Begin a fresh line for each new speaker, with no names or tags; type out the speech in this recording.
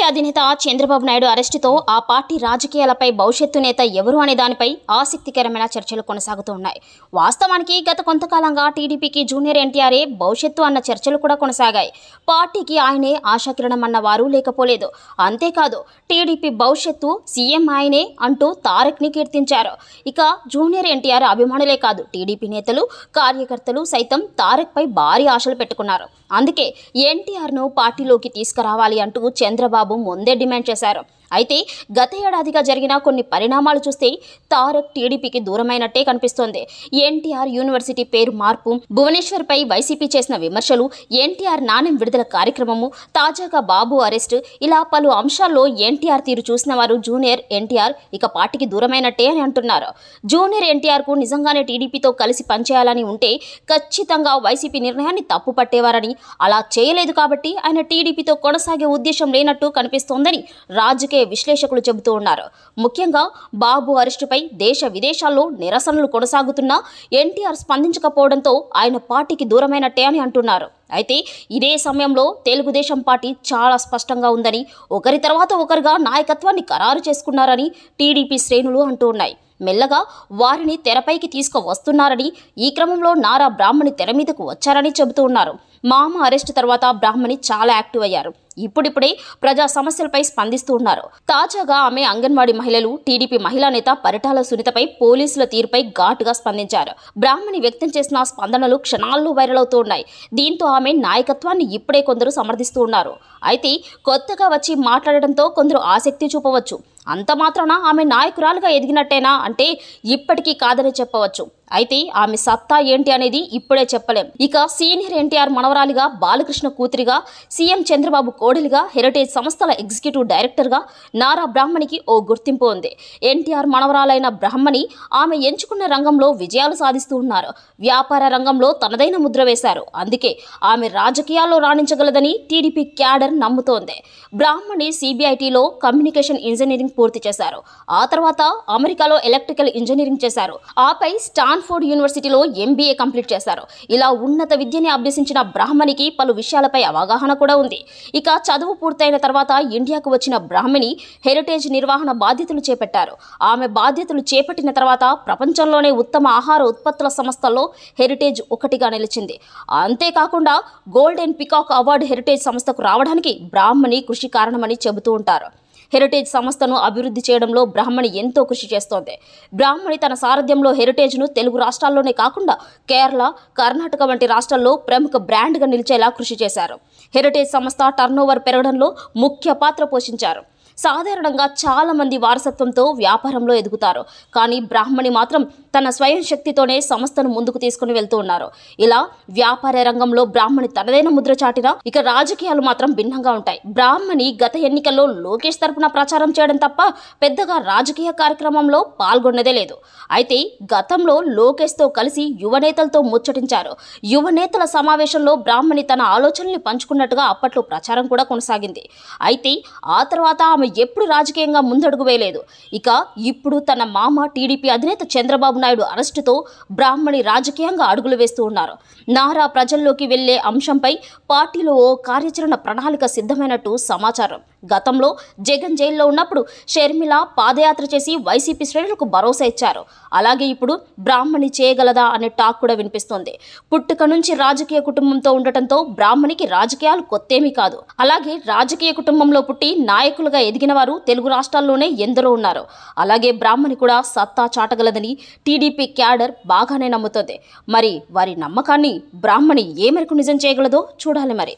TDP అధినేత చంద్రబాబు నాయుడు అరెస్టుతో ఆ party రాజకీయాలపై భవిష్యత్తు నేత ఎవరు అనే దానిపై ఆసక్తికరమైన చర్చలు కొనసాగుతూ ఉన్నాయి వాస్తవానికి గత కొంతకాలంగా టీడీపీకి జూనియర్ ఎన్టీఆర్ఏ భవిష్యత్తు అన్న చర్చలు కూడా కొనసాగాయి పార్టీకి ఆయనే ఆశాకిరణం అన్న వారు లేకపోలేదు అంతేకాదు టీడీపీ భవిష్యత్తు సీఎం ఆయనే అంటూ తారక్ని కీర్తించారు ఇక జూనియర్ ఎన్టీఆర్ అభిమానులే కాదు టీడీపీ నేతలు కార్యకర్తలు సైతం తారక్పై భారీ ఆశలు పెట్టుకున్నారు అందుకే ఎన్టీఆర్ను పార్టీలోకి తీసుకురావాలి అంటూ చంద్రబాబు ముందే డిమాండ్ చేశారు అయితే గత ఏడాదిగా జరిగిన కొన్ని పరిణామాలు చూస్తే తారక్ టీడీపీకి దూరమైనట్టే కనిపిస్తోంది ఎన్టీఆర్ యూనివర్సిటీ పేరు మార్పు భువనేశ్వర్పై వైసీపీ చేసిన విమర్శలు ఎన్టీఆర్ నాణ్యం విడుదల కార్యక్రమము తాజాగా బాబు అరెస్ట్ ఇలా పలు అంశాల్లో ఎన్టీఆర్ తీరు చూసిన వారు జూనియర్ ఎన్టీఆర్ ఇక పార్టీకి దూరమైనట్టే అని అంటున్నారు జూనియర్ ఎన్టీఆర్కు నిజంగానే టీడీపీతో కలిసి పనిచేయాలని ఉంటే ఖచ్చితంగా వైసీపీ నిర్ణయాన్ని తప్పు పట్టేవారని అలా చేయలేదు కాబట్టి ఆయన టీడీపీతో కొనసాగే ఉద్దేశం లేనట్టు కనిపిస్తోందని రాజకీయ విశ్లేషకులు చెబుతూ ఉన్నారు ముఖ్యంగా బాబు అరెస్టుపై దేశ విదేశాల్లో నిరసనలు కొనసాగుతున్నా ఎన్టీఆర్ స్పందించకపోవడంతో ఆయన పార్టీకి దూరమైనట్టే అని అంటున్నారు అయితే ఇదే సమయంలో తెలుగుదేశం పార్టీ చాలా స్పష్టంగా ఉందని ఒకరి తర్వాత ఒకరుగా నాయకత్వాన్ని ఖరారు చేసుకున్నారని టీడీపీ శ్రేణులు అంటూ ఉన్నాయి మెల్లగా వారిని తెరపైకి తీసుకువస్తున్నారని ఈ క్రమంలో నారా బ్రాహ్మణి తెర మీదకు వచ్చారని చెబుతూ ఉన్నారు మామ అరెస్ట్ తర్వాత బ్రాహ్మణి చాలా యాక్టివ్ అయ్యారు ఇప్పుడిప్పుడే ప్రజా సమస్యలపై స్పందిస్తూ ఉన్నారు తాజాగా ఆమె అంగన్వాడీ మహిళలు టీడీపీ మహిళా నేత పరిటాల సునీతపై పోలీసుల తీరుపై ఘాటుగా స్పందించారు బ్రాహ్మణి వ్యక్తం చేసిన స్పందనలు క్షణాల్లో వైరల్ అవుతూ ఉన్నాయి దీంతో ఆమె నాయకత్వాన్ని ఇప్పుడే కొందరు సమర్థిస్తూ ఉన్నారు అయితే కొత్తగా వచ్చి మాట్లాడటంతో కొందరు ఆసక్తి చూపవచ్చు అంత మాత్రాన ఆమె నాయకురాలుగా ఎదిగినట్టేనా అంటే ఇప్పటికీ కాదని చెప్పవచ్చు అయితే ఆమె సత్తా ఏంటి అనేది ఇప్పుడే చెప్పలేం ఇక సీనియర్ ఎన్టీఆర్ మనవరాలిగా బాలకృష్ణ కూతురిగా సీఎం చంద్రబాబు కోడలిగా హెరిటేజ్ సంస్థల ఎగ్జిక్యూటివ్ డైరెక్టర్గా నారా బ్రాహ్మణికి ఓ గుర్తింపు ఉంది ఎన్టీఆర్ మనవరాలైన బ్రాహ్మణి ఆమె ఎంచుకున్న రంగంలో విజయాలు సాధిస్తూ ఉన్నారు వ్యాపార రంగంలో తనదైన ముద్ర వేశారు అందుకే ఆమె రాజకీయాల్లో రాణించగలదని టీడీపీ క్యాడర్ నమ్ముతోంది బ్రాహ్మణి సిబిఐటిలో కమ్యూనికేషన్ ఇంజనీరింగ్ పూర్తి చేశారు ఆ తర్వాత అమెరికాలో ఎలక్ట్రికల్ ఇంజనీరింగ్ చేశారు ఆపై స్టాన్ఫోర్డ్ యూనివర్సిటీలో ఎంబీఏ కంప్లీట్ చేశారు ఇలా ఉన్నత విద్యని అభ్యసించిన బ్రాహ్మణికి పలు విషయాలపై అవగాహన కూడా ఉంది ఇక చదువు పూర్తయిన తర్వాత ఇండియాకు వచ్చిన బ్రాహ్మణి హెరిటేజ్ నిర్వహణ బాధ్యతలు చేపట్టారు ఆమె బాధ్యతలు చేపట్టిన తర్వాత ప్రపంచంలోనే ఉత్తమ ఆహార ఉత్పత్తుల సంస్థల్లో హెరిటేజ్ ఒకటిగా నిలిచింది అంతేకాకుండా గోల్డెన్ పికాక్ అవార్డు హెరిటేజ్ సంస్థకు రావడానికి బ్రాహ్మణి కృషి కారణమని చెబుతూ ఉంటారు హెరిటేజ్ సంస్థను అభివృద్ధి చేయడంలో బ్రాహ్మణి ఎంతో కృషి చేస్తోంది బ్రాహ్మణి తన సారథ్యంలో హెరిటేజ్ను తెలుగు రాష్ట్రాల్లోనే కాకుండా కేరళ కర్ణాటక వంటి రాష్ట్రాల్లో ప్రముఖ బ్రాండ్గా నిలిచేలా కృషి చేశారు హెరిటేజ్ సంస్థ టర్నోవర్ పెరగడంలో ముఖ్య పాత్ర పోషించారు సాధారణంగా చాలామంది వారసత్వంతో వ్యాపారంలో ఎదుగుతారు కానీ బ్రాహ్మణి మాత్రం తన స్వయం శక్తితోనే సంస్థను ముందుకు తీసుకుని వెళ్తూ ఉన్నారు ఇలా వ్యాపార రంగంలో బ్రాహ్మణి తనదైన ముద్ర చాటిన ఇక రాజకీయాలు మాత్రం భిన్నంగా ఉంటాయి బ్రాహ్మణి గత ఎన్నికల్లో లోకేష్ తరపున ప్రచారం చేయడం తప్ప పెద్దగా రాజకీయ కార్యక్రమంలో పాల్గొన్నదే లేదు అయితే గతంలో లోకేష్ తో కలిసి యువనేతలతో ముచ్చటించారు యువనేతల సమావేశంలో బ్రాహ్మణి తన ఆలోచనల్ని పంచుకున్నట్టుగా అప్పట్లో ప్రచారం కూడా కొనసాగింది అయితే ఆ తర్వాత ఆమె ఎప్పుడు రాజకీయంగా ముందడుగు వేయలేదు ఇక ఇప్పుడు తన మామ టీడీపీ అధినేత చంద్రబాబు నాయుడు అరెస్టుతో బ్రాహ్మణి రాజకీయంగా అడుగులు వేస్తూ ఉన్నారు నారా ప్రజల్లోకి వెళ్లే అంశంపై పార్టీలో ఓ కార్యాచరణ ప్రణాళిక సిద్ధమైనట్టు సమాచారం గతంలో జగన్ జైల్లో ఉన్నప్పుడు షర్మిల పాదయాత్ర చేసి వైసీపీ శ్రేణులకు భరోసా ఇచ్చారు అలాగే ఇప్పుడు బ్రాహ్మణి చేయగలదా అనే టాక్ కూడా వినిపిస్తోంది పుట్టుక నుంచి రాజకీయ కుటుంబంతో ఉండటంతో బ్రాహ్మణికి రాజకీయాలు కొత్తేమీ కాదు అలాగే రాజకీయ కుటుంబంలో పుట్టి నాయకులుగా ఎదిగిన వారు తెలుగు రాష్ట్రాల్లోనే ఎందరో ఉన్నారు అలాగే బ్రాహ్మణి కూడా సత్తా చాటగలదని టీడీపీ క్యాడర్ బాగానే నమ్ముతుంది మరి వారి నమ్మకాన్ని బ్రాహ్మణి ఏ మేరకు నిజం చేయగలదో చూడాలి మరి